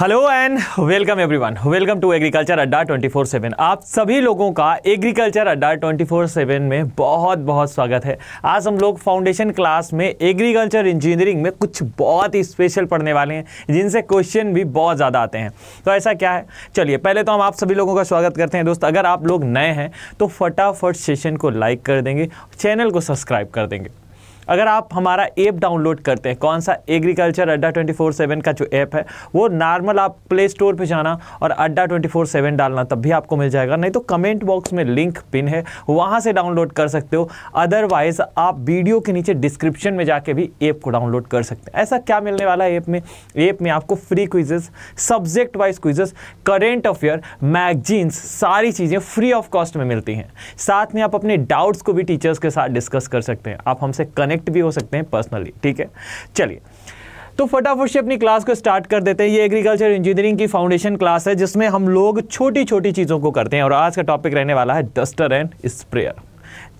Hello and welcome everyone welcome to agriculture अड्डा 24/7 आप सभी लोगों का एग्रीकल्चर अड्डा 24/7 में बहुत बहुत स्वागत है आज हम लोग फाउंडेशन क्लास में एग्रीकल्चर इंजीनियरिंग में कुछ बहुत ही स्पेशल पढ़ने वाले हैं जिनसे क्वेश्चन भी बहुत ज़्यादा आते हैं तो ऐसा क्या है चलिए पहले तो हम आप सभी लोगों का स्वागत करते हैं दोस्त अगर आप लोग नए हैं तो फटाफट सेशन को लाइक कर देंगे चैनल को सब्सक्राइब कर देंगे अगर आप हमारा ऐप डाउनलोड करते हैं कौन सा एग्रीकल्चर अड्डा ट्वेंटी फोर सेवन का जो ऐप है वो नॉर्मल आप प्ले स्टोर पर जाना और अड्डा ट्वेंटी फोर सेवन डालना तब भी आपको मिल जाएगा नहीं तो कमेंट बॉक्स में लिंक पिन है वहाँ से डाउनलोड कर सकते हो अदरवाइज आप वीडियो के नीचे डिस्क्रिप्शन में जाके भी ऐप को डाउनलोड कर सकते हैं ऐसा क्या मिलने वाला है ऐप में ऐप में आपको free quizzes subject wise quizzes current affair magazines सारी चीज़ें फ्री ऑफ कॉस्ट में मिलती हैं साथ में आप अपने डाउट्स को भी टीचर्स के साथ डिस्कस कर सकते हैं आप हमसे कनेक्ट कनेक्ट भी हो सकते हैं पर्सनली ठीक है चलिए तो फटाफट से अपनी क्लास को स्टार्ट कर देते हैं ये एग्रीकल्चर इंजीनियरिंग की फाउंडेशन क्लास है जिसमें हम लोग छोटी छोटी चीज़ों को करते हैं और आज का टॉपिक रहने वाला है डस्टर एंड स्प्रेयर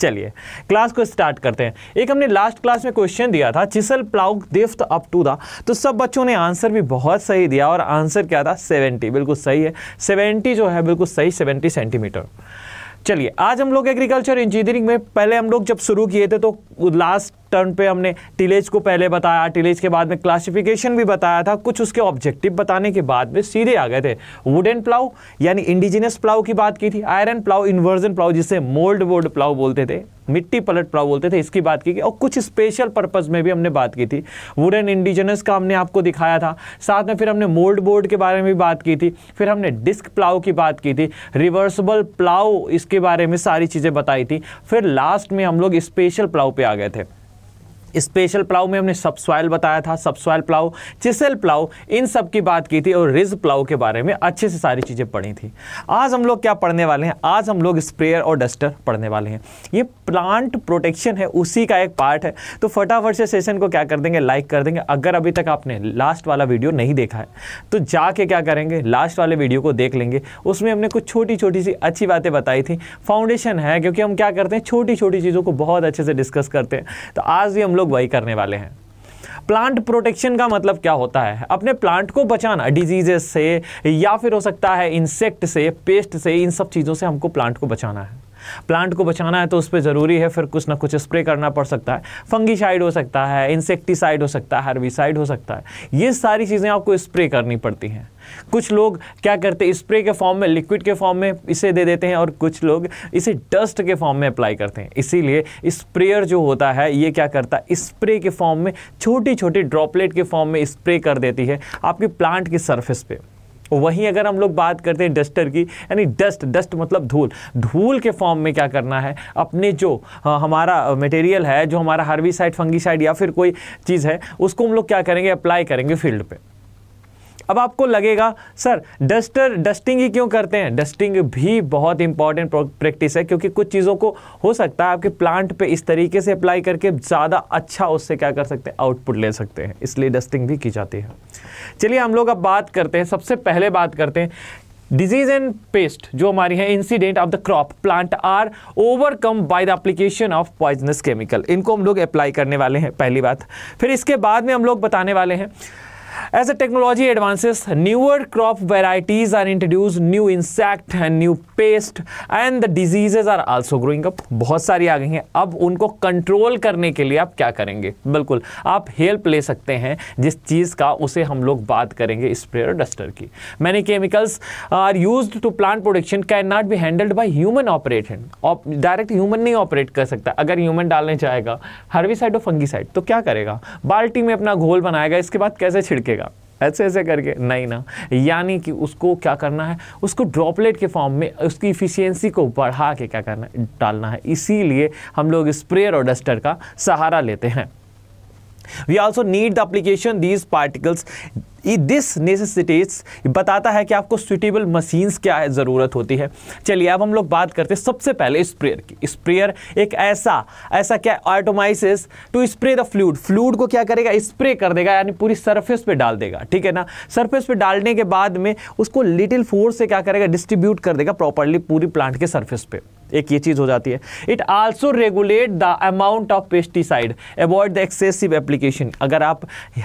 चलिए क्लास को स्टार्ट करते हैं एक हमने लास्ट क्लास में क्वेश्चन दिया था chisel plough gift up to the तो सब बच्चों ने आंसर भी बहुत सही दिया और आंसर क्या था 70 बिल्कुल सही है 70 जो है बिल्कुल सही 70 सेंटीमीटर चलिए आज हम लोग एग्रीकल्चर इंजीनियरिंग में पहले हम लोग जब शुरू किए थे तो लास्ट टर्न पे हमने टिलेज को पहले बताया टिलेज के बाद में क्लासिफिकेशन भी बताया था कुछ उसके ऑब्जेक्टिव बताने के बाद में सीधे आ गए थे वुडन प्लाउ यानी इंडिजिनस प्लाउ की बात की थी आयरन प्लाउ इन्वर्जन प्लाउ जिसे मोल्ड वोल्ड प्लाउ बोलते थे मिट्टी पलट पड़ाव बोलते थे इसकी बात की और कुछ स्पेशल पर्पज में भी हमने बात की थी वुडन इंडिजनस का हमने आपको दिखाया था साथ में फिर हमने मोल्ड बोर्ड के बारे में भी बात की थी फिर हमने डिस्क प्लाव की बात की थी रिवर्सबल प्लाव इसके बारे में सारी चीज़ें बताई थी फिर लास्ट में हम लोग स्पेशल प्लाव पे आ गए थे स्पेशल प्लाउ में हमने सबसॉयल बताया था सबसॉयल प्लाउ चिसल प्लाउ इन सब की बात की थी और रिज प्लाउ के बारे में अच्छे से सारी चीज़ें पढ़ी थी आज हम लोग क्या पढ़ने वाले हैं आज हम लोग स्प्रेयर और डस्टर पढ़ने वाले हैं ये प्लांट प्रोटेक्शन है उसी का एक पार्ट है तो फटाफट से सेशन को क्या कर देंगे लाइक कर देंगे अगर अभी तक आपने लास्ट वाला वीडियो नहीं देखा है तो जाके क्या करेंगे लास्ट वाले वीडियो को देख लेंगे उसमें हमने कुछ छोटी छोटी सी अच्छी बातें बताई थी फाउंडेशन है क्योंकि हम क्या करते हैं छोटी छोटी चीज़ों को बहुत अच्छे से डिस्कस करते हैं तो आज भी हम लोग वही करने वाले हैं प्लांट प्रोटेक्शन का मतलब क्या होता है अपने प्लांट को बचाना डिजीजेस से या फिर हो सकता है इंसेक्ट से पेस्ट से इन सब चीज़ों से हमको प्लांट को बचाना है प्लांट को बचाना है तो उस पर ज़रूरी है फिर कुछ ना कुछ स्प्रे करना पड़ सकता है फंगीसाइड हो सकता है इंसेक्टिसाइड हो सकता है हर्बिसाइड हो सकता है ये सारी चीज़ें आपको स्प्रे करनी पड़ती हैं कुछ लोग क्या करते हैं स्प्रे के फॉर्म में लिक्विड के फॉर्म में इसे दे देते हैं और कुछ लोग इसे डस्ट के फॉर्म में अप्लाई करते हैं इसीलिए स्प्रेयर जो होता है ये क्या करता है स्प्रे के फॉर्म में छोटी छोटी ड्रॉपलेट के फॉर्म में स्प्रे कर देती है आपके प्लांट की सरफेस पे वहीं अगर हम लोग बात करते हैं डस्टर की यानी डस्ट डस्ट मतलब धूल धूल के फॉर्म में क्या करना है अपने जो आ, हाँ, हमारा मटेरियल है जो हमारा फंगी साइड या फिर कोई चीज़ है उसको हम लोग क्या करेंगे अप्लाई करेंगे फील्ड पर अब आपको लगेगा सर डस्टर डस्टिंग ही क्यों करते हैं डस्टिंग भी बहुत इंपॉर्टेंट प्रैक्टिस है क्योंकि कुछ चीज़ों को हो सकता है आपके प्लांट पे इस तरीके से अप्लाई करके ज़्यादा अच्छा उससे क्या कर सकते हैं आउटपुट ले सकते हैं इसलिए डस्टिंग भी की जाती है चलिए हम लोग अब बात करते हैं सबसे पहले बात करते हैं डिजीज एंड पेस्ट जो हमारी है incident of the crop plant are overcome by the application of poisonous chemical इनको हम लोग अप्लाई करने वाले हैं पहली बात फिर इसके बाद में हम लोग बताने वाले हैं as a technology advances, newer crop varieties are introduced, new insect and new pest and the diseases are also growing up. बहुत सारी आ गई हैं अब उनको कंट्रोल करने के लिए आप क्या करेंगे बिल्कुल आप हेल्प ले सकते हैं जिस चीज़ का उसे हम लोग बात करेंगे स्प्रे और डस्टर की many chemicals are use to plant production can not be handled by human operation direct human नहीं ऑपरेट कर सकता अगर ह्यूमन डालने चाहेगा साइड और फंगी साइड तो क्या करेगा बाल्टी में अपना घोल बनाएगा इसके बाद कैसे छिड़ छिड़केगा ऐसे ऐसे करके नहीं ना यानी कि उसको क्या करना है उसको ड्रॉपलेट के फॉर्म में उसकी इफ़िशियंसी को बढ़ा के क्या करना है डालना है इसीलिए हम लोग स्प्रेयर और डस्टर का सहारा लेते हैं we also need the application these particles this necessities बताता है कि आपको सुटेबल मशीन्स क्या है ज़रूरत होती है चलिए अब हम लोग बात करते हैं सबसे पहले स्प्रेयर की स्प्रेयर एक ऐसा ऐसा क्या atomises to spray the fluid fluid को क्या करेगा स्प्रे कर देगा यानी पूरी सरफेस पे डाल देगा ठीक है ना सरफेस पे डालने के बाद में उसको लिटिल फोर्स से क्या करेगा डिस्ट्रीब्यूट कर देगा प्रॉपरली पूरी प्लांट के सर्फेस पर एक ये चीज़ हो जाती है it also regulate the amount of pesticide avoid the excessive application अगर आप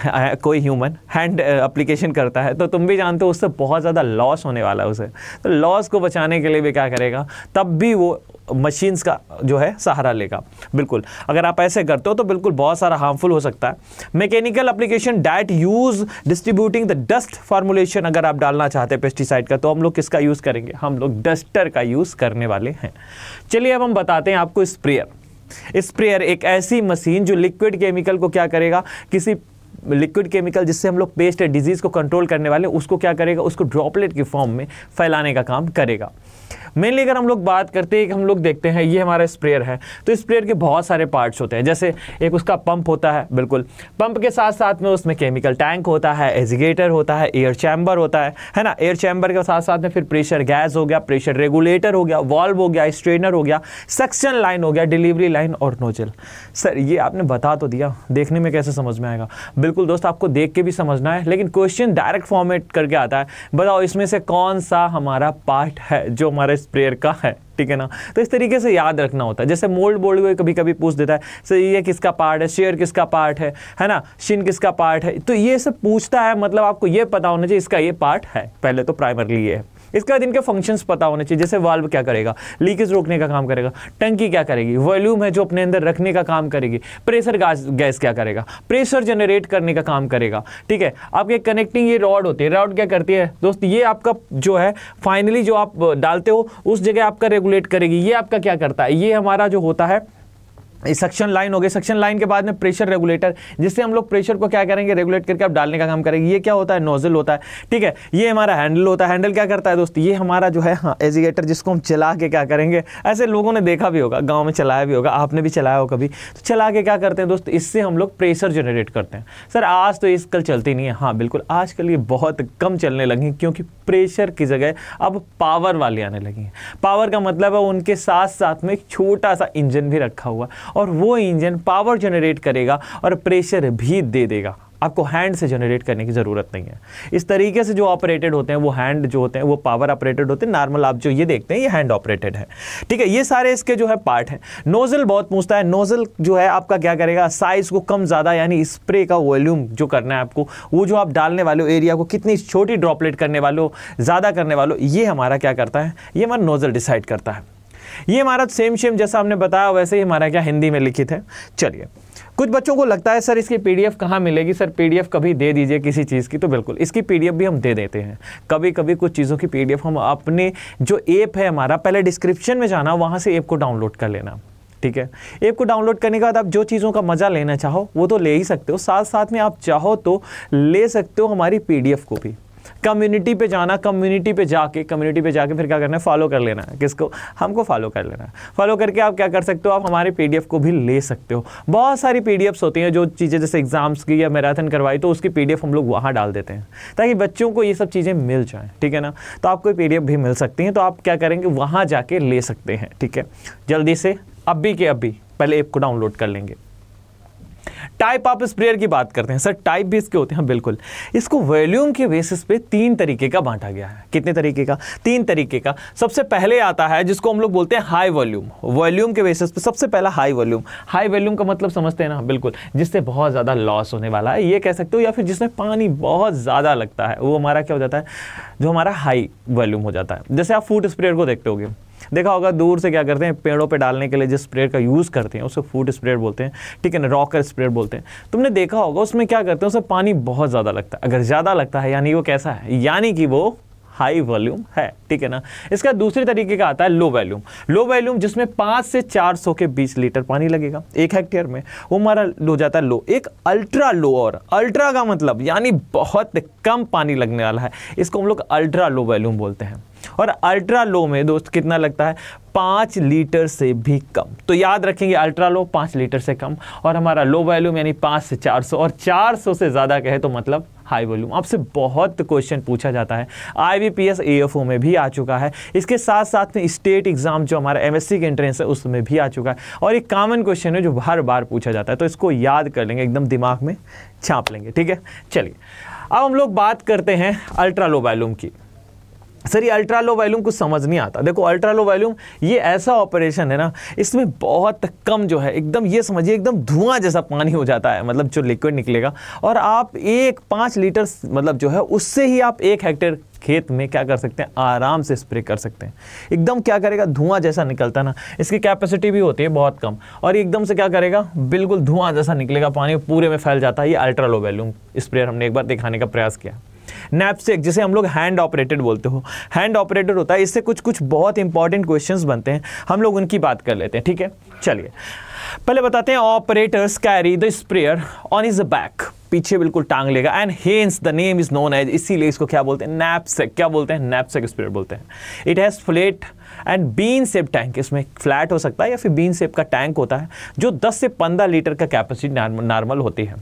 कोई ह्यूमन हैंड एप्लीकेशन करता है तो तुम भी जानते हो उससे बहुत ज़्यादा लॉस होने वाला है उसे तो लॉस को बचाने के लिए भी क्या करेगा तब भी वो मशीन्स का जो है सहारा लेगा बिल्कुल अगर आप ऐसे करते हो तो बिल्कुल बहुत सारा हार्मफुल हो सकता है mechanical application diet use distributing the dust formulation अगर आप डालना चाहते हैं पेस्टिसाइड का तो हम लोग किसका यूज़ करेंगे हम लोग डस्टर का यूज़ करने वाले हैं चलिए अब हम बताते हैं आपको स्प्रेयर स्प्रेयर एक ऐसी मशीन जो लिक्विड केमिकल को क्या करेगा किसी लिक्विड केमिकल जिससे हम लोग पेस्ट है डिजीज़ को कंट्रोल करने वाले उसको क्या करेगा उसको ड्रॉपलेट के फॉर्म में फैलाने का काम करेगा मेनली अगर हम लोग बात करते हैं कि हम लोग देखते हैं ये हमारा स्प्रेयर है तो स्प्रेयर के बहुत सारे पार्ट्स होते हैं जैसे एक उसका पंप होता है बिल्कुल पंप के साथ साथ में उसमें केमिकल टैंक होता है एजिगेटर होता है एयर चैम्बर होता है है ना एयर चैम्बर के साथ साथ में फिर प्रेशर गैस हो गया प्रेशर रेगुलेटर हो गया वॉल्व हो गया स्ट्रेनर हो गया सक्शन लाइन हो गया डिलीवरी लाइन और नोजल सर ये आपने बता तो दिया देखने में कैसे समझ में आएगा बिल्कुल बिल्कुल दोस्त आपको देख के भी समझना है लेकिन क्वेश्चन डायरेक्ट फॉर्मेट करके आता है बताओ इसमें से कौन सा हमारा पार्ट है जो हमारे स्प्रेयर का है ठीक है ना तो इस तरीके से याद रखना होता है जैसे मोल्ड बोल्ड को कभी कभी पूछ देता है सर ये किसका पार्ट है शेयर किसका पार्ट है है ना शिन किसका पार्ट है तो ये सब पूछता है मतलब आपको ये पता होना चाहिए इसका ये पार्ट है पहले तो प्राइमरली ये है इसके बाद इनके फंक्शंस पता होने चाहिए जैसे वाल्व क्या करेगा लीकेज रोकने का काम करेगा टंकी क्या करेगी वॉल्यूम है जो अपने अंदर रखने का काम करेगी प्रेशर गैस गैस क्या करेगा प्रेशर जनरेट करने का काम करेगा ठीक है आपके कनेक्टिंग ये रॉड होती है रॉड क्या करती है दोस्त ये आपका जो है फाइनली जो आप डालते हो उस जगह आपका रेगुलेट करेगी ये आपका क्या करता है ये हमारा जो होता है सक्शन लाइन हो गई सक्शन लाइन के बाद में प्रेशर रेगुलेटर जिससे हम लोग प्रेशर को क्या करेंगे रेगुलेट करके आप डालने का काम करेंगे ये क्या होता है नोजल होता है ठीक है ये हमारा हैंडल होता है हैंडल क्या करता है दोस्त ये हमारा जो है हाँ एजिगेटर जिसको हम चला के क्या करेंगे ऐसे लोगों ने देखा भी होगा गाँव में चलाया भी होगा आपने भी चलाया हो कभी तो चला के क्या करते हैं दोस्त इससे हम लोग प्रेशर जनरेट करते हैं सर आज तो इस कल चलती नहीं है हाँ बिल्कुल कल ये बहुत कम चलने लगी क्योंकि प्रेशर की जगह अब पावर वाली आने लगी हैं पावर का मतलब है उनके साथ साथ में एक छोटा सा इंजन भी रखा हुआ और वो इंजन पावर जनरेट करेगा और प्रेशर भी दे देगा आपको हैंड से जनरेट करने की ज़रूरत नहीं है इस तरीके से जो ऑपरेटेड होते हैं वो हैंड जो होते हैं वो पावर ऑपरेटेड होते हैं नॉर्मल आप जो ये देखते हैं ये हैंड ऑपरेटेड है ठीक है ये सारे इसके जो है पार्ट हैं नोज़ल बहुत पूछता है नोज़ल जो है आपका क्या करेगा साइज़ को कम ज़्यादा यानी स्प्रे का वॉल्यूम जो करना है आपको वो जो आप डालने वाले हो एरिया को कितनी छोटी ड्रॉपलेट करने वाले हो ज़्यादा करने वाले हो ये हमारा क्या करता है ये हमारा नोज़ल डिसाइड करता है ये हमारा सेम सेम जैसा हमने बताया वैसे ही हमारा क्या हिंदी में लिखित है चलिए कुछ बच्चों को लगता है सर इसकी पीडीएफ कहाँ मिलेगी सर पीडीएफ कभी दे दीजिए किसी चीज़ की तो बिल्कुल इसकी पीडीएफ भी हम दे देते हैं कभी कभी कुछ चीज़ों की पीडीएफ हम अपने जो ऐप है हमारा पहले डिस्क्रिप्शन में जाना वहाँ से ऐप को डाउनलोड कर लेना ठीक है ऐप को डाउनलोड करने के बाद आप जो चीज़ों का मज़ा लेना चाहो वो तो ले ही सकते हो साथ साथ में आप चाहो तो ले सकते हो हमारी पी को भी कम्युनिटी पे जाना कम्युनिटी पे जाके कम्युनिटी पे जाके फिर क्या करना है फॉलो कर लेना है किसको हमको फॉलो कर लेना है फॉलो करके आप क्या कर सकते हो आप हमारे पी को भी ले सकते हो बहुत सारी पी होती हैं जो चीज़ें जैसे एग्जाम्स की या मैराथन करवाई तो उसकी पी हम लोग वहाँ डाल देते हैं ताकि बच्चों को ये सब चीज़ें मिल जाएँ ठीक है ना तो आपको पी डी भी मिल सकती हैं तो आप क्या करेंगे वहाँ जाके ले सकते हैं ठीक है जल्दी से अभी के अभी पहले ऐप को डाउनलोड कर लेंगे टाइप आप स्प्रेयर की बात करते हैं सर टाइप भी इसके होते हैं हाँ, बिल्कुल इसको वॉल्यूम के बेसिस पे तीन तरीके का बांटा गया है कितने तरीके का तीन तरीके का सबसे पहले आता है जिसको हम लोग बोलते हैं हाई वॉल्यूम वॉल्यूम के बेसिस पे सबसे पहला हाई वॉल्यूम हाई वॉल्यूम का मतलब समझते हैं ना बिल्कुल जिससे बहुत ज़्यादा लॉस होने वाला है ये कह सकते हो या फिर जिसमें पानी बहुत ज़्यादा लगता है वो हमारा क्या हो जाता है जो हमारा हाई वॉल्यूम हो जाता है जैसे आप फूड स्प्रेयर को देखते हो देखा होगा दूर से क्या करते हैं पेड़ों पे डालने के लिए जिस स्प्रेड का यूज़ करते हैं उसे फूड स्प्रेड बोलते हैं ठीक है ना रॉकर स्प्रेड बोलते हैं तुमने देखा होगा उसमें क्या करते हैं उसमें पानी बहुत ज़्यादा लगता है अगर ज़्यादा लगता है यानी वो कैसा है यानी कि वो हाई वॉल्यूम है ठीक है ना इसका दूसरे तरीके का आता है लो वॉल्यूम लो वॉल्यूम जिसमें पाँच से चार सौ के बीस लीटर पानी लगेगा एक हेक्टेयर में वो हमारा लो जाता है लो एक अल्ट्रा लो और अल्ट्रा का मतलब यानी बहुत कम पानी लगने वाला है इसको हम लोग अल्ट्रा लो वॉल्यूम बोलते हैं और अल्ट्रा लो में दोस्त कितना लगता है पाँच लीटर से भी कम तो याद रखेंगे अल्ट्रा लो पाँच लीटर से कम और हमारा लो वैल्यूम यानी पाँच से चार सौ और चार सौ से ज़्यादा कहे तो मतलब हाई वॉल्यूम आपसे बहुत क्वेश्चन पूछा जाता है I B P S A F O में भी आ चुका है इसके साथ साथ में स्टेट एग्जाम जो हमारा एम एस सी के एंट्रेंस है उसमें भी आ चुका है और एक कॉमन क्वेश्चन है जो हर बार पूछा जाता है तो इसको याद कर लेंगे एकदम दिमाग में छाप लेंगे ठीक है चलिए अब हम लोग बात करते हैं अल्ट्रा लो वैल्यूम की सर ये अल्ट्रा लो वॉल्यूम कुछ समझ नहीं आता देखो अल्ट्रा लो वॉल्यूम ये ऐसा ऑपरेशन है ना इसमें बहुत कम जो है एकदम ये समझिए एकदम धुआं जैसा पानी हो जाता है मतलब जो लिक्विड निकलेगा और आप एक पाँच लीटर मतलब जो है उससे ही आप एक हेक्टेयर खेत में क्या कर सकते हैं आराम से स्प्रे कर सकते हैं एकदम क्या करेगा धुआं जैसा निकलता है ना इसकी कैपेसिटी भी होती है बहुत कम और एकदम से क्या करेगा बिल्कुल धुआं जैसा निकलेगा पानी पूरे में फैल जाता है ये अल्ट्रा लो वैल्यूम स्प्रेयर हमने एक बार दिखाने का प्रयास किया नैपसेक जिसे हम लोग हैंड ऑपरेटेड बोलते हो हैंड ऑपरेटेड होता है इससे कुछ कुछ बहुत इंपॉर्टेंट क्वेश्चंस बनते हैं हम लोग उनकी बात कर लेते हैं ठीक है चलिए पहले बताते हैं operators carry the sprayer on is back पीछे बिल्कुल टांग लेगा and hence the name is known as इसीलिए इसको क्या बोलते हैं नैपसेक क्या बोलते हैं नैपसेक स्प्रेयर बोलते हैं it has flat and bean shape tank इसमें फ्लैट हो सकता है या फिर बीन सेप का टैंक होता है जो 10 से 15 लीटर का कैपेसिटी नॉर्मल होती है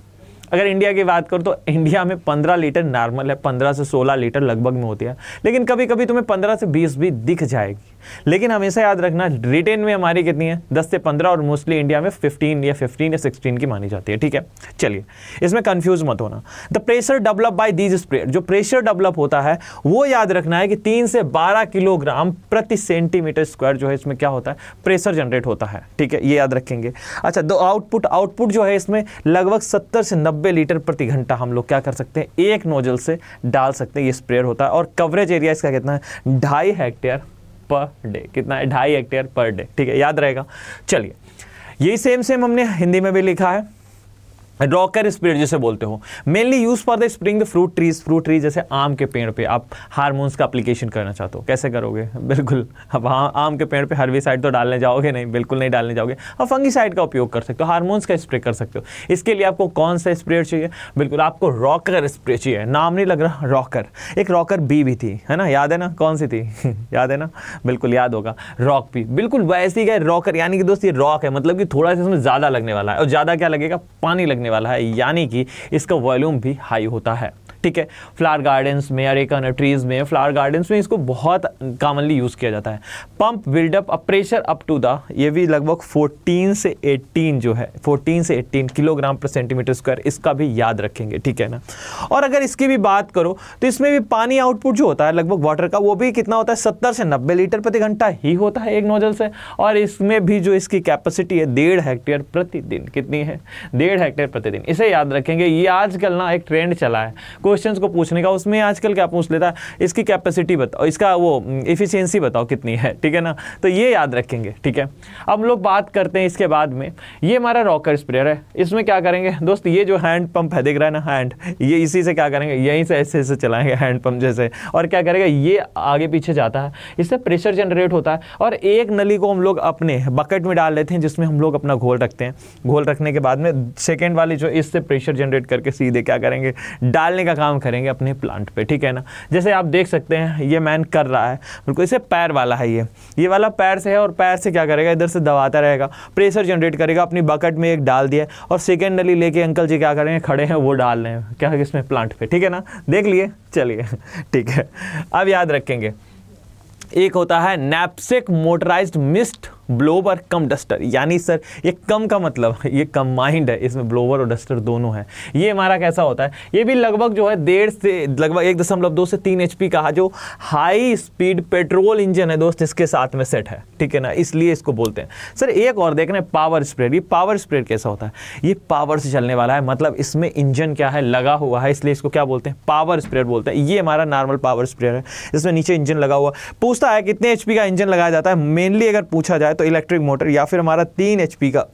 अगर इंडिया की बात करूँ तो इंडिया में पंद्रह लीटर नॉर्मल है पंद्रह से सोलह लीटर लगभग में होती है लेकिन कभी कभी तुम्हें पंद्रह से बीस भी दिख जाएगी लेकिन हमेशा याद रखना ब्रिटेन में हमारी कितनी है दस से पंद्रह और मोस्टली इंडिया में फिफ्टीन या फिफ्टीन या सिक्सटीन की मानी जाती है ठीक है चलिए इसमें कन्फ्यूज मत होना the pressure develop by these spread जो प्रेशर डेवलप होता है वो याद रखना है कि तीन से बारह किलोग्राम प्रति सेंटीमीटर स्क्वायर जो है इसमें क्या होता है प्रेशर जनरेट होता है ठीक है ये याद रखेंगे अच्छा दो आउटपुट आउटपुट जो है इसमें लगभग सत्तर से नब्बे नब्बे लीटर प्रति घंटा हम लोग क्या कर सकते हैं एक नोजल से डाल सकते हैं ये स्प्रेयर होता है और कवरेज एरिया इसका कितना है ढाई हेक्टेयर पर डे कितना है ढाई हेक्टेयर पर डे ठीक है याद रहेगा चलिए यही सेम सेम हमने हिंदी में भी लिखा है रॉकर स्प्रेड जिसे बोलते हो mainly use for the spring the fruit trees fruit trees जैसे आम के पेड़ पे आप हारमोन्स का अप्लीकेशन करना चाहते हो कैसे करोगे बिल्कुल अब हाँ आम के पेड़ पे हर्बिसाइड तो डालने जाओगे नहीं बिल्कुल नहीं डालने जाओगे फंगी साइड का उपयोग कर सकते हो हारमोन्स का स्प्रे कर सकते हो इसके लिए आपको कौन सा स्प्रे चाहिए बिल्कुल आपको रॉकर स्प्रे चाहिए नाम नहीं लग रहा रॉकर एक रॉकर बी भी थी है ना याद है ना कौन सी थी याद है ना बिल्कुल याद होगा रॉक भी बिल्कुल वैसे ही गए रॉकर यानी कि दोस्त ये रॉक है मतलब कि थोड़ा सा इसमें ज़्यादा लगने वाला है और ज़्यादा क्या लगेगा पानी लगने वाला है यानी कि इसका वॉल्यूम भी हाई होता है ठीक है फ्लावर गार्डन्स में या रेकन ट्रीज में फ्लावर गार्डन्स में इसको बहुत कॉमनली यूज़ किया जाता है pump build up a pressure up to the ये भी लगभग 14 से 18 जो है 14 से 18 किलोग्राम पर सेंटीमीटर स्क्वायर इसका भी याद रखेंगे ठीक है ना और अगर इसकी भी बात करो तो इसमें भी पानी आउटपुट जो होता है लगभग वाटर का वो भी कितना होता है सत्तर से नब्बे लीटर प्रति घंटा ही होता है एक नोजल से और इसमें भी जो इसकी कैपेसिटी है डेढ़ हेक्टेयर प्रतिदिन कितनी है डेढ़ हेक्टेयर प्रतिदिन इसे याद रखेंगे ये आजकल ना एक ट्रेंड चला है क्वेश्चंस को पूछने का उसमें आजकल क्या पूछ लेता है इसकी कैपेसिटी बताओ इसका वो इफिशियंसी बताओ कितनी है ठीक है ना तो ये याद रखेंगे ठीक है अब लोग बात करते हैं इसके बाद में ये हमारा रॉकर स्प्रेयर है इसमें क्या करेंगे दोस्त ये जो हैंड पंप है देख रहा है ना हैंड ये इसी से क्या करेंगे यहीं से ऐसे ऐसे चलाएंगे हैंड पंप जैसे और क्या करेगा ये आगे पीछे जाता है इससे प्रेशर जनरेट होता है और एक नली को हम लोग अपने बकेट में डाल लेते हैं जिसमें हम लोग अपना घोल रखते हैं घोल रखने के बाद में सेकेंड वाले जो इससे प्रेशर जनरेट करके सीधे क्या करेंगे डालने का काम करेंगे अपने प्लांट पे ठीक है ना जैसे आप देख सकते हैं ये मैन कर रहा है बिल्कुल इसे पैर वाला है ये ये वाला पैर से है और पैर से क्या करेगा इधर से दबाता रहेगा प्रेशर जनरेट करेगा अपनी बकेट में एक डाल दिया और सेकेंडली लेके अंकल जी क्या करेंगे खड़े हैं वो डाल रहे हैं क्या इसमें प्लांट पर ठीक है ना देख लिए चलिए ठीक है अब याद रखेंगे एक होता है knapsack motorised mist blower cum duster यानी सर ये कम का मतलब ये कम माइंड है इसमें ब्लोवर और डस्टर दोनों है ये हमारा कैसा होता है ये भी लगभग जो है डेढ़ से लगभग एक दशमलव दो से तीन एच का जो हाई स्पीड पेट्रोल इंजन है दोस्त इसके साथ में सेट है ठीक है ना इसलिए इसको बोलते हैं सर एक और देख रहे हैं पावर स्प्रेड ये पावर स्प्रेड कैसा होता है ये पावर से चलने वाला है मतलब इसमें इंजन क्या है लगा हुआ है इसलिए इसको क्या बोलते हैं पावर स्प्रेड बोलते हैं ये हमारा नॉर्मल पावर स्प्रेड है इसमें नीचे इंजन लगा हुआ पूछता है कितने एच का इंजन लगाया जाता है मेनली अगर पूछा जाए है तो इलेक्ट्रिक मोटर या फिर हमारा तीन एच का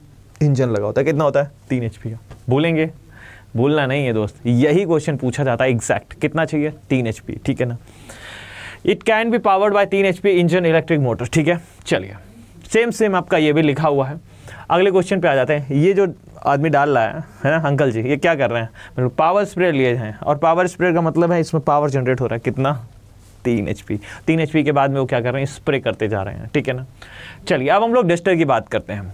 इंजन लगा होता है कितना होता है तीन एच का भूलेंगे भूलना नहीं है दोस्त यही क्वेश्चन पूछा जाता है एग्जैक्ट कितना चाहिए तीन एच ठीक है ना it can be powered by तीन एच इंजन इलेक्ट्रिक मोटर ठीक है चलिए सेम सेम आपका ये भी लिखा हुआ है अगले क्वेश्चन पे आ जाते हैं ये जो आदमी डाल रहा है है ना अंकल जी ये क्या कर रहे हैं मतलब पावर स्प्रे लिए हैं और पावर स्प्रे का मतलब है इसमें पावर जनरेट हो रहा है कितना तीन एच पी तीन एच पी के बाद में वो क्या कर रहे हैं स्प्रे करते जा रहे हैं ठीक है ना चलिए अब हम लोग डस्टर की बात करते हैं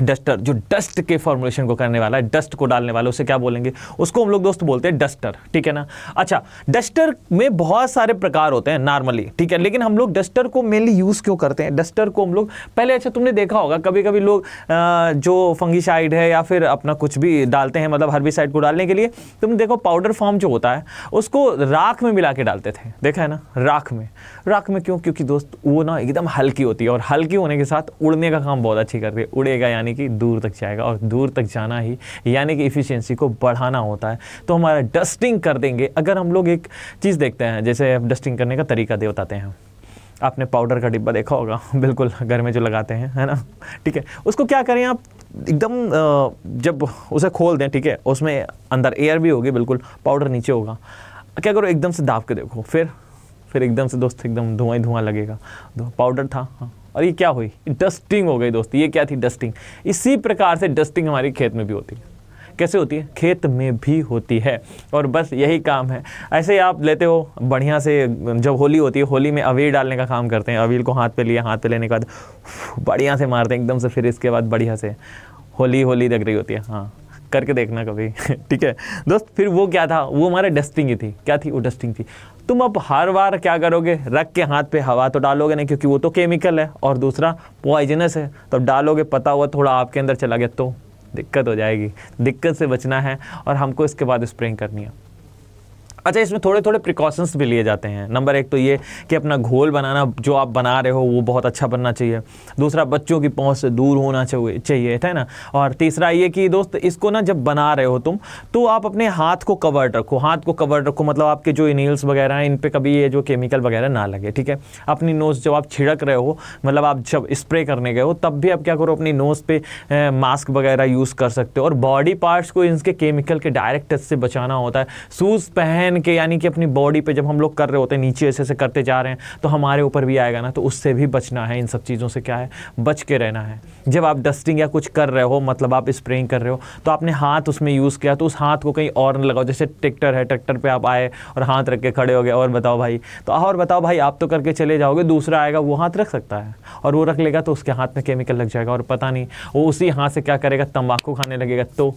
डस्टर जो डस्ट के फॉर्मुलेशन को करने वाला है डस्ट को डालने वाला उसे क्या बोलेंगे उसको हम लोग दोस्त बोलते हैं डस्टर ठीक है ना अच्छा डस्टर में बहुत सारे प्रकार होते हैं नॉर्मली ठीक है लेकिन हम लोग डस्टर को मेनली यूज़ क्यों करते हैं डस्टर को हम लोग पहले अच्छा तुमने देखा होगा कभी कभी लोग जो फंगीसाइड है या फिर अपना कुछ भी डालते हैं मतलब हर्बिसाइड को डालने के लिए तुम देखो पाउडर फॉर्म जो होता है उसको राख में मिला के डालते थे देखा है ना राख में राख में क्यों क्योंकि दोस्त वो ना एकदम हल्की होती है और हल्की होने के साथ उड़ने का काम बहुत अच्छी करती है उड़ेगा यानी कि दूर तक जाएगा और दूर तक जाना ही यानी कि इफ़िशेंसी को बढ़ाना होता है तो हमारा डस्टिंग कर देंगे अगर हम लोग एक चीज़ देखते हैं जैसे डस्टिंग करने का तरीका दे बताते हैं आपने पाउडर का डिब्बा देखा होगा बिल्कुल घर में जो लगाते हैं है ना ठीक है उसको क्या करें आप एकदम जब उसे खोल दें ठीक है उसमें अंदर एयर भी होगी बिल्कुल पाउडर नीचे होगा क्या करो एकदम से दाब के देखो फिर फिर एकदम से दोस्त एकदम धुआं ही धुआं लगेगा पाउडर तो था हाँ और ये क्या हुई डस्टिंग हो गई दोस्ती ये क्या थी डस्टिंग इसी प्रकार से डस्टिंग हमारे खेत में भी होती है कैसे होती है खेत में भी होती है और बस यही काम है ऐसे ही आप लेते हो बढ़िया से जब होली होती है होली में अवील डालने का काम करते हैं अवील को हाथ पे लिए हाथ पे लेने के बाद बढ़िया से मारते हैं एकदम से फिर इसके बाद बढ़िया से होली होली लग रही होती है हाँ करके देखना कभी ठीक है दोस्त फिर वो क्या था वो हमारा डस्टिंग ही थी क्या थी वो डस्टिंग थी तुम अब हर बार क्या करोगे रख के हाथ पे हवा तो डालोगे नहीं क्योंकि वो तो केमिकल है और दूसरा पॉइजनस है तब तो डालोगे पता हुआ थोड़ा आपके अंदर चला गया तो दिक्कत हो जाएगी दिक्कत से बचना है और हमको इसके बाद स्प्रेइंग करनी है अच्छा इसमें थोड़े थोड़े प्रिकॉशंस भी लिए जाते हैं नंबर एक तो ये कि अपना घोल बनाना जो आप बना रहे हो वो बहुत अच्छा बनना चाहिए दूसरा बच्चों की पहुंच से दूर होना चाहिए चाहिए है ना और तीसरा ये कि दोस्त इसको ना जब बना रहे हो तुम तो आप अपने हाथ को कवर्ड रखो हाथ को कवर्ड रखो मतलब आपके जो इनील्स वगैरह हैं इन पर कभी ये जो केमिकल वगैरह ना लगे ठीक है अपनी नोज़ जब आप छिड़क रहे हो मतलब आप जब स्प्रे करने गए हो तब भी आप क्या करो अपनी नोज़ पर मास्क वगैरह यूज़ कर सकते हो और बॉडी पार्ट्स को इनके केमिकल के डायरेक्ट टच से बचाना होता है शूज़ पहन पहन के यानी कि अपनी बॉडी पे जब हम लोग कर रहे होते हैं नीचे ऐसे ऐसे करते जा रहे हैं तो हमारे ऊपर भी आएगा ना तो उससे भी बचना है इन सब चीज़ों से क्या है बच के रहना है जब आप डस्टिंग या कुछ कर रहे हो मतलब आप स्प्रेइंग कर रहे हो तो आपने हाथ उसमें यूज़ किया तो उस हाथ को कहीं और न लगाओ जैसे ट्रैक्टर है ट्रैक्टर पर आप आए और हाथ रख के खड़े हो गए और बताओ भाई तो और बताओ भाई आप तो करके चले जाओगे दूसरा आएगा वो हाथ रख सकता है और वो रख लेगा तो उसके हाथ में केमिकल लग जाएगा और पता नहीं वो उसी हाथ से क्या करेगा तंबाकू खाने लगेगा तो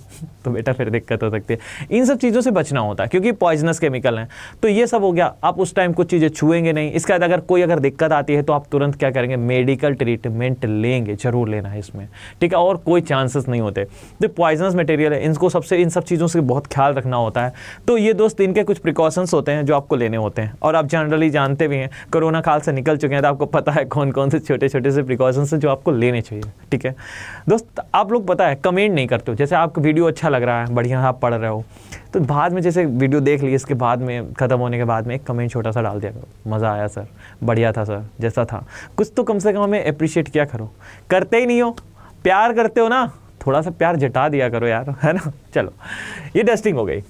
तो बेटा फिर दिक्कत हो सकती है इन सब चीज़ों से बचना होता है क्योंकि पॉइजनस केमिकल हैं तो ये सब हो गया आप उस टाइम कुछ चीज़ें छुएंगे नहीं इसके बाद अगर कोई अगर दिक्कत आती है तो आप तुरंत क्या करेंगे मेडिकल ट्रीटमेंट लेंगे जरूर लेना है इसमें ठीक है और कोई चांसेस नहीं होते जो पॉइजनस मटेरियल है इनको सबसे इन सब चीज़ों से बहुत ख्याल रखना होता है तो ये दोस्त इनके कुछ प्रिकॉशंस होते हैं जो आपको लेने होते हैं और आप जनरली जानते भी हैं कोरोना काल से निकल चुके हैं तो आपको पता है कौन कौन से छोटे छोटे से प्रिकॉशंस हैं जो आपको लेने चाहिए ठीक है दोस्त आप लोग पता है कमेंट नहीं करते हो जैसे आपको वीडियो अच्छा लग रहा है बढ़िया आप पढ़ रहे हो तो बाद में जैसे वीडियो देख ली इसके बाद में ख़त्म होने के बाद में एक कमेंट छोटा सा डाल दिया करो मज़ा आया सर बढ़िया था सर जैसा था कुछ तो कम से कम हमें अप्रिशिएट किया करो करते ही नहीं हो प्यार करते हो ना थोड़ा सा प्यार जटा दिया करो यार है ना चलो ये डस्टिंग हो गई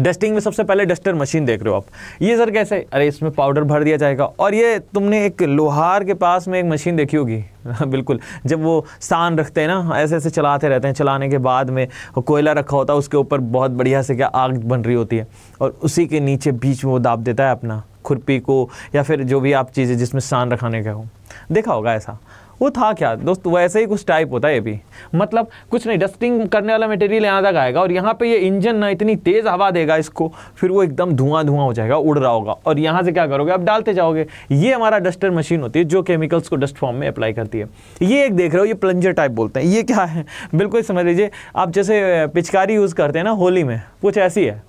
डस्टिंग में सबसे पहले डस्टर मशीन देख रहे हो आप ये सर कैसे अरे इसमें पाउडर भर दिया जाएगा और ये तुमने एक लोहार के पास में एक मशीन देखी होगी बिल्कुल जब वो सान रखते हैं ना ऐसे ऐसे चलाते रहते हैं चलाने के बाद में कोयला रखा होता है उसके ऊपर बहुत बढ़िया से क्या आग बन रही होती है और उसी के नीचे बीच में वो दाब देता है अपना खुरपी को या फिर जो भी आप चीज़ें जिसमें सान रखाने का हो देखा होगा ऐसा वो था क्या दोस्त वैसे ही कुछ टाइप होता है ये भी मतलब कुछ नहीं डस्टिंग करने वाला मटेरियल यहाँ तक आएगा और यहाँ पे ये इंजन ना इतनी तेज़ हवा देगा इसको फिर वो एकदम धुआं धुआं हो जाएगा उड़ रहा होगा और यहाँ से क्या करोगे आप डालते जाओगे ये हमारा डस्टर मशीन होती है जो केमिकल्स को डस्ट फॉर्म में अप्लाई करती है ये एक देख रहे हो ये प्लंजर टाइप बोलते हैं ये क्या है बिल्कुल समझ लीजिए आप जैसे पिचकारी यूज़ करते हैं ना होली में कुछ ऐसी है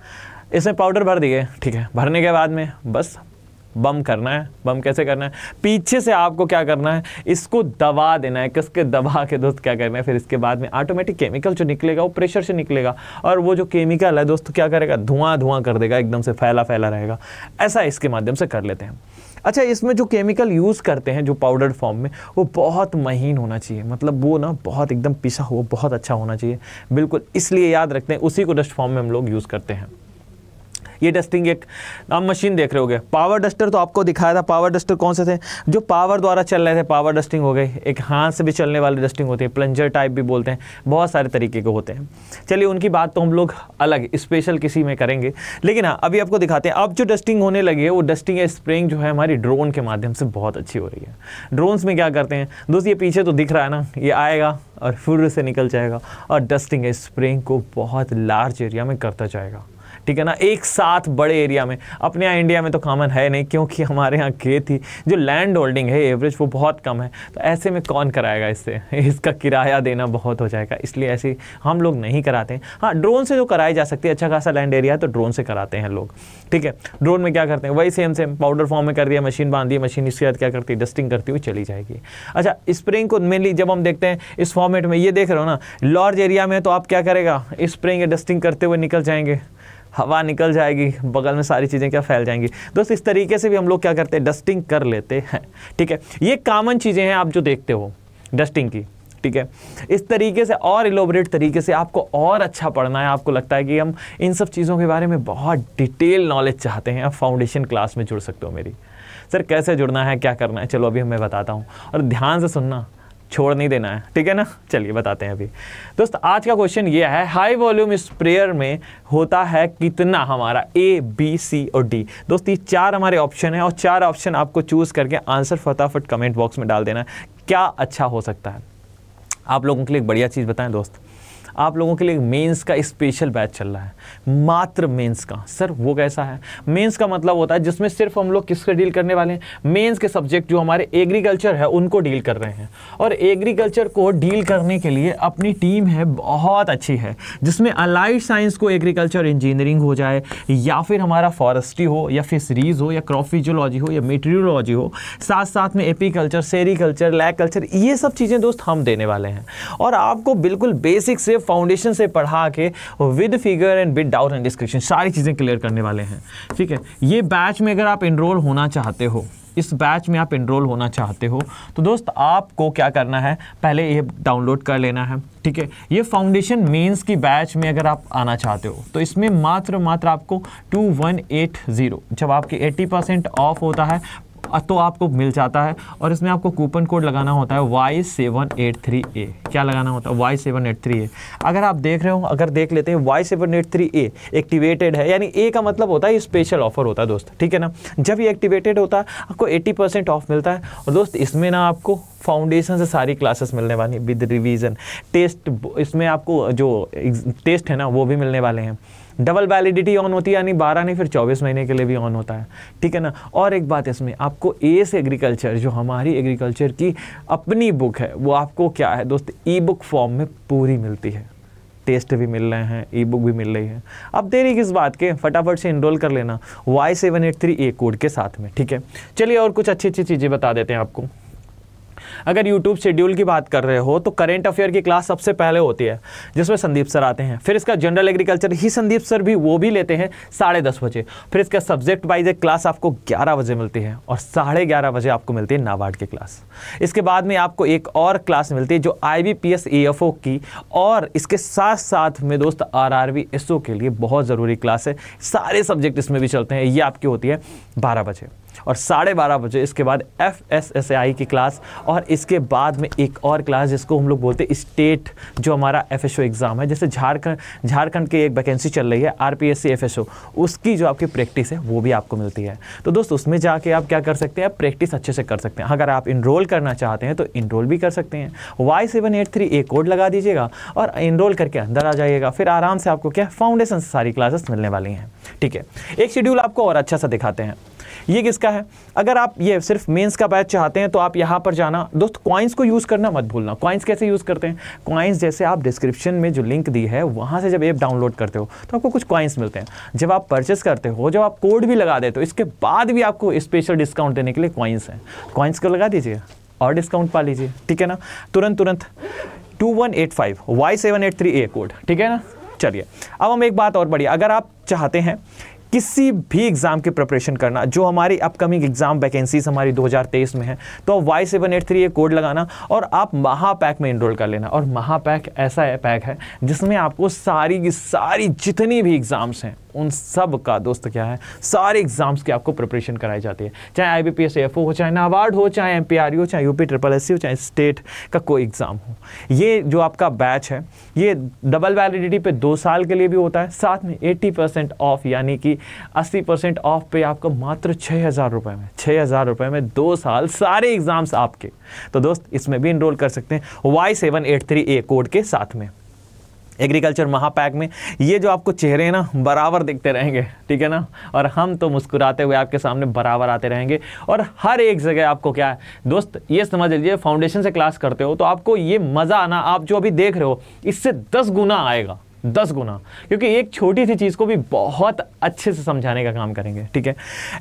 इसमें पाउडर भर दिए ठीक है भरने के बाद में बस बम करना है बम कैसे करना है पीछे से आपको क्या करना है इसको दबा देना है किसके दबा के दोस्त क्या करना है फिर इसके बाद में ऑटोमेटिक केमिकल जो निकलेगा वो प्रेशर से निकलेगा और वो जो केमिकल है दोस्त क्या करेगा धुआं धुआं कर देगा एकदम से फैला फैला रहेगा ऐसा इसके माध्यम से कर लेते हैं अच्छा इसमें जो केमिकल यूज़ करते हैं जो पाउडर फॉर्म में वो बहुत महीन होना चाहिए मतलब वो ना बहुत एकदम पिसा हुआ बहुत अच्छा होना चाहिए बिल्कुल इसलिए याद रखते हैं उसी को डस्ट फॉर्म में हम लोग यूज़ करते हैं ये डस्टिंग एक आप मशीन देख रहे हो पावर डस्टर तो आपको दिखाया था पावर डस्टर कौन से थे जो पावर द्वारा चल रहे थे पावर डस्टिंग हो गई एक हाथ से भी चलने वाली डस्टिंग होती है प्लंजर टाइप भी बोलते हैं बहुत सारे तरीके के होते हैं चलिए उनकी बात तो हम लोग अलग स्पेशल किसी में करेंगे लेकिन हाँ अभी आपको दिखाते हैं अब जो डस्टिंग होने लगी है वो डस्टिंग या स्प्रेइंग जो है हमारी ड्रोन के माध्यम से बहुत अच्छी हो रही है ड्रोन्स में क्या करते हैं दोस्त ये पीछे तो दिख रहा है ना ये आएगा और फिर से निकल जाएगा और डस्टिंग स्प्रेइंग को बहुत लार्ज एरिया में करता जाएगा ठीक है ना एक साथ बड़े एरिया में अपने यहाँ इंडिया में तो कॉमन है नहीं क्योंकि हमारे यहाँ खेत ही जो लैंड होल्डिंग है एवरेज वो बहुत कम है तो ऐसे में कौन कराएगा इससे इसका किराया देना बहुत हो जाएगा इसलिए ऐसे हम लोग नहीं कराते हैं हाँ ड्रोन से जो कराई जा सकती है अच्छा खासा लैंड एरिया है तो ड्रोन से कराते हैं लोग ठीक है ड्रोन में क्या करते हैं वही सेम सेम पाउडर फॉर्म में कर दिया मशीन बांध दिया मशीन इसके बाद क्या करती है डस्टिंग करती हुई चली जाएगी अच्छा स्प्रिंग को मेनली जब हम देखते हैं इस फॉर्मेट में ये देख रहे हो ना लार्ज एरिया में तो आप क्या करेगा स्प्रिंग या डस्टिंग करते हुए निकल जाएंगे हवा निकल जाएगी बगल में सारी चीज़ें क्या फैल जाएंगी दोस्त इस तरीके से भी हम लोग क्या करते हैं डस्टिंग कर लेते हैं ठीक है ये कामन चीज़ें हैं आप जो देखते हो डस्टिंग की ठीक है इस तरीके से और इलोबरेट तरीके से आपको और अच्छा पढ़ना है आपको लगता है कि हम इन सब चीज़ों के बारे में बहुत डिटेल नॉलेज चाहते हैं आप फाउंडेशन क्लास में जुड़ सकते हो मेरी सर कैसे जुड़ना है क्या करना है चलो अभी मैं बताता हूँ और ध्यान से सुनना छोड़ नहीं देना है ठीक है ना चलिए बताते हैं अभी दोस्त आज का क्वेश्चन ये है हाई वॉल्यूम स्प्रेयर में होता है कितना हमारा ए बी सी और डी दोस्त ये चार हमारे ऑप्शन है और चार ऑप्शन आपको चूज़ करके आंसर फटाफट कमेंट बॉक्स में डाल देना क्या अच्छा हो सकता है आप लोगों के लिए एक बढ़िया चीज़ बताएं दोस्त आप लोगों के लिए मेंस का स्पेशल बैच चल रहा है मात्र मेंस का सर वो कैसा है मेंस का मतलब होता है जिसमें सिर्फ हम लोग किसके डील करने वाले हैं मेंस के सब्जेक्ट जो हमारे एग्रीकल्चर है उनको डील कर रहे हैं और एग्रीकल्चर को डील करने के लिए अपनी टीम है बहुत अच्छी है जिसमें अलाइड साइंस को एग्रीकल्चर इंजीनियरिंग हो जाए या फिर हमारा फॉरेस्ट्री हो या फिशरीज हो या क्रॉप फिजियोलॉजी हो या मेटेरियोलॉजी हो साथ साथ में एपीकल्चर सेरीकल्चर लैक कल्चर ये सब चीज़ें दोस्त हम देने वाले हैं और आपको बिल्कुल बेसिक से फाउंडेशन से पढ़ा के with figure and with doubt and description सारी चीज़ें क्लियर करने वाले हैं ठीक है ये बैच में अगर आप इनरोल होना चाहते हो इस बैच में आप इनरोल होना चाहते हो तो दोस्त आपको क्या करना है पहले ये डाउनलोड कर लेना है ठीक है ये फाउंडेशन मेंस की बैच में अगर आप आना चाहते हो तो इसमें मात्र मात्र आपको 2180 जब आपके 80 परसेंट ऑफ होता है तो आपको मिल जाता है और इसमें आपको कूपन कोड लगाना होता है Y seven eight three A क्या लगाना होता है Y seven eight three A अगर आप देख रहे हो अगर देख लेते हैं Y seven eight three A activated है यानी ए का मतलब होता है स्पेशल ऑफर होता है दोस्त ठीक है ना जब ये एक्टिवेटेड होता है आपको एट्टी परसेंट ऑफ मिलता है और दोस्त इसमें ना आपको फाउंडेशन से सारी क्लासेस मिलने वाली विद रिवीजन टेस्ट इसमें आपको जो टेस्ट है ना वो भी मिलने वाले हैं डबल वैलिडिटी ऑन होती है यानी बारह नहीं फिर चौबीस महीने के लिए भी ऑन होता है ठीक है ना और एक बात इसमें आपको एस एग्रीकल्चर जो हमारी एग्रीकल्चर की अपनी बुक है वो आपको क्या है दोस्त ई बुक फॉर्म में पूरी मिलती है टेस्ट भी मिल रहे हैं ई बुक भी मिल रही है अब देरी किस बात के फटाफट से इनरोल कर लेना Y seven eight three A code के साथ में ठीक है चलिए और कुछ अच्छी अच्छी चीज़ें बता देते हैं आपको अगर यूट्यूब शेड्यूल की बात कर रहे हो तो करेंट अफेयर की क्लास सबसे पहले होती है जिसमें संदीप सर आते हैं फिर इसका जनरल एग्रीकल्चर ही संदीप सर भी वो भी लेते हैं साढ़े दस बजे फिर इसका सब्जेक्ट वाइज एक क्लास आपको ग्यारह बजे मिलती है और साढ़े ग्यारह बजे आपको मिलती है नाबार्ड की क्लास इसके बाद में आपको एक और क्लास मिलती है जो I B P S E F O की और इसके साथ साथ में दोस्त R R V S O के लिए बहुत ज़रूरी क्लास है सारे सब्जेक्ट इसमें भी चलते हैं ये आपकी होती है बारह बजे और साढ़े बारह बजे इसके बाद एफ एस एस आई की क्लास और इसके बाद में एक और क्लास जिसको हम लोग बोलते हैं स्टेट जो हमारा एफ एस ओ एग्ज़ाम है जैसे झारखंड झारखंड की एक वैकेंसी चल रही है R P S C F S O उसकी जो आपकी प्रैक्टिस है वो भी आपको मिलती है तो दोस्त उसमें जाके आप क्या कर सकते हैं आप प्रैक्टिस अच्छे से कर सकते हैं अगर आप इनरोल करना चाहते हैं तो इनरोल भी कर सकते हैं Y seven eight three A code लगा दीजिएगा और इनरोल करके अंदर आ जाइएगा फिर आराम से आपको क्या फाउंडेशन से सारी क्लासेस मिलने वाली हैं ठीक है एक शेड्यूल आपको और अच्छा सा दिखाते हैं ये किसका है अगर आप ये सिर्फ मेंस का बैच चाहते हैं तो आप यहाँ पर जाना दोस्त कॉइन्स को यूज़ करना मत भूलना कॉइन्स कैसे यूज़ करते हैं कॉइन्स जैसे आप डिस्क्रिप्शन में जो लिंक दी है वहाँ से जब ऐप डाउनलोड करते हो तो आपको कुछ कॉइन्स मिलते हैं जब आप परचेस करते हो जब आप कोड भी लगा देते हो इसके बाद भी आपको स्पेशल डिस्काउंट देने के लिए कॉइन्स हैं कॉइन्स को लगा दीजिए और डिस्काउंट पा लीजिए ठीक है ना तुरंत तुरंत two one eight five Y seven eight three A code ठीक है ना चलिए अब हम एक बात और बढ़िया अगर आप चाहते हैं किसी भी एग्ज़ाम की प्रिपरेशन करना जो हमारी अपकमिंग एग्ज़ाम वैकेंसीज हमारी 2023 में है तो वाई सेवन एट थ्री ये कोड लगाना और आप महापैक में इनरोल कर लेना और महापैक ऐसा है पैक है जिसमें आपको सारी की सारी जितनी भी एग्ज़ाम्स हैं उन सब का दोस्त क्या है सारे एग्जाम्स की आपको प्रिपरेशन कराई जाती है चाहे I B P S F O हो चाहे नाबार्ड हो चाहे एम पी आर हो चाहे यूपी ट्रिपल एस सी हो चाहे स्टेट का कोई एग्ज़ाम हो ये जो आपका बैच है ये डबल वैलिडिटी पे दो साल के लिए भी होता है साथ में एट्टी परसेंट ऑफ यानी कि अस्सी परसेंट ऑफ पे आपको मात्र छः हज़ार रुपये में छः हज़ार रुपये में दो साल सारे एग्ज़ाम्स आपके तो दोस्त इसमें भी इनरोल कर सकते हैं Y seven eight three A code के साथ में एग्रीकल्चर महापैक में ये जो आपको चेहरे हैं ना बराबर दिखते रहेंगे ठीक है ना और हम तो मुस्कुराते हुए आपके सामने बराबर आते रहेंगे और हर एक जगह आपको क्या है दोस्त ये समझ लीजिए फाउंडेशन से क्लास करते हो तो आपको ये मज़ा आना आप जो अभी देख रहे हो इससे दस गुना आएगा दस गुना क्योंकि एक छोटी सी चीज़ को भी बहुत अच्छे से समझाने का काम करेंगे ठीक है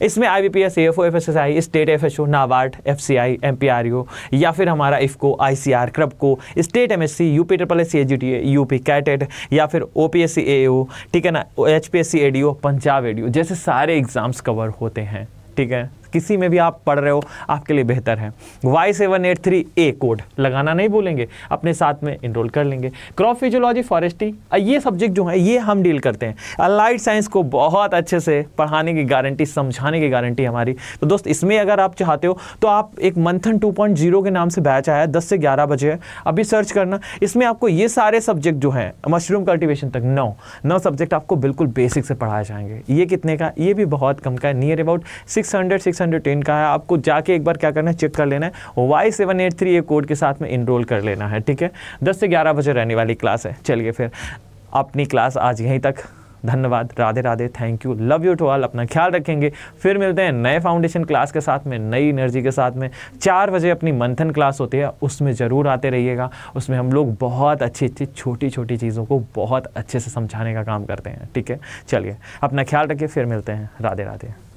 इसमें I B P S F O F S S I state F H O NABARD F C I M P R U या फिर हमारा इफको आई सी आर क्रब को state M S C U P triple S C A G T A U P कैटेड या फिर O P S C ए ओ ठीक है ना H P S C A D O Punjab A D O जैसे सारे एग्ज़ाम्स कवर होते हैं ठीक है किसी में भी आप पढ़ रहे हो आपके लिए बेहतर है Y seven eight three A code लगाना नहीं बोलेंगे अपने साथ में इनरोल कर लेंगे क्रॉप फिजियोलॉजी फॉरेस्ट्री ये सब्जेक्ट जो है ये हम डील करते हैं अलाइड साइंस को बहुत अच्छे से पढ़ाने की गारंटी समझाने की गारंटी हमारी तो दोस्त इसमें अगर आप चाहते हो तो आप एक मंथन टू के नाम से बैच आया दस से ग्यारह बजे अभी सर्च करना इसमें आपको ये सारे सब्जेक्ट जो हैं मशरूम कल्टिवेशन तक नौ नौ सब्जेक्ट आपको बिल्कुल बेसिक से पढ़ाए जाएंगे ये कितने का ये भी बहुत कम का है near about six hundred six 610 का है आपको जाके एक बार क्या करना है चेक कर लेना है वाई सेवन एट थ्री ये कोड के साथ में इनरोल कर लेना है ठीक है दस से ग्यारह बजे रहने वाली क्लास है चलिए फिर अपनी क्लास आज यहीं तक धन्यवाद Radhe Radhe thank you love you to all अपना ख्याल रखेंगे फिर मिलते हैं नए फाउंडेशन क्लास के साथ में नई एनर्जी के साथ में चार बजे अपनी मंथन क्लास होती है उसमें ज़रूर आते रहिएगा उसमें हम लोग बहुत अच्छी अच्छी छोटी छोटी चीज़ों को बहुत अच्छे से समझाने का काम करते हैं ठीक है चलिए अपना ख्याल रखिए फिर मिलते हैं राधे राधे